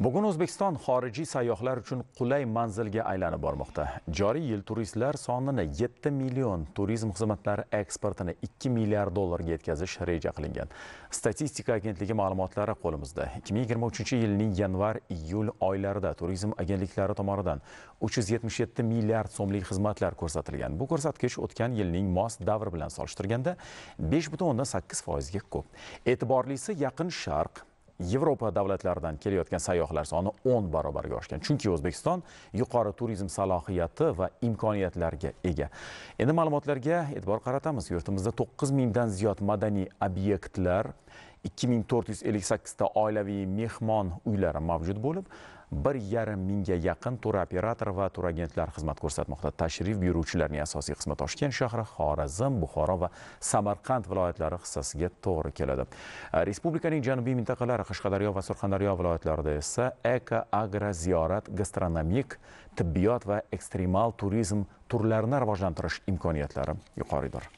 bugun o'zbekiston xorijiy sayyohlar uchun qulay manzilga aylanib bormoqda joriy yil turistlar sonini 7 million turizm xizmatlari eksportini 2 milliard dollarga yetkazish reja qilingan statistika agentligi ma'lumotlari qo'limizda 2023 yilning yanvar iyul oylarida turizm agentliklari tomonidan 377 milliard so'mlik xizmatlar ko'rsatilgan bu ko'rsatkich o'tgan yilning mos davri bilan solishtirganda 5,8 foizga ko'p e'tiborlisi yaqin sharq Yevropa davlatlaridan kelayotgan sayyohlar soni 10 barobarga oshgan. Chunki O'zbekiston yuqori turizm salohiyati va imkoniyatlarga ega. Endi ma'lumotlarga e'tibor qaratamiz. Yurtimizda 9000 dan ziyod madaniy obyektlar, 2458 ta oilaviy mehmon uylari mavjud bo'lib, 1,5 mingga yaqin turoperator va turagentlar xizmat ko'rsatmoqda. Tashrif buyuruvchilarning asosiy qismi Toshkent shahri, Xorazm, Buxoro va Samarqand viloyatlari hissasiga to'g'ri keladi. Respublikaning janubiy mintaqalari Qashqadaryo va Surxondaryo viloyatlarida esa eka agra ziyorat, gastronomik, tibbiyot va ekstremal turizm turlarini rivojlantirish imkoniyatlari yuqoridir.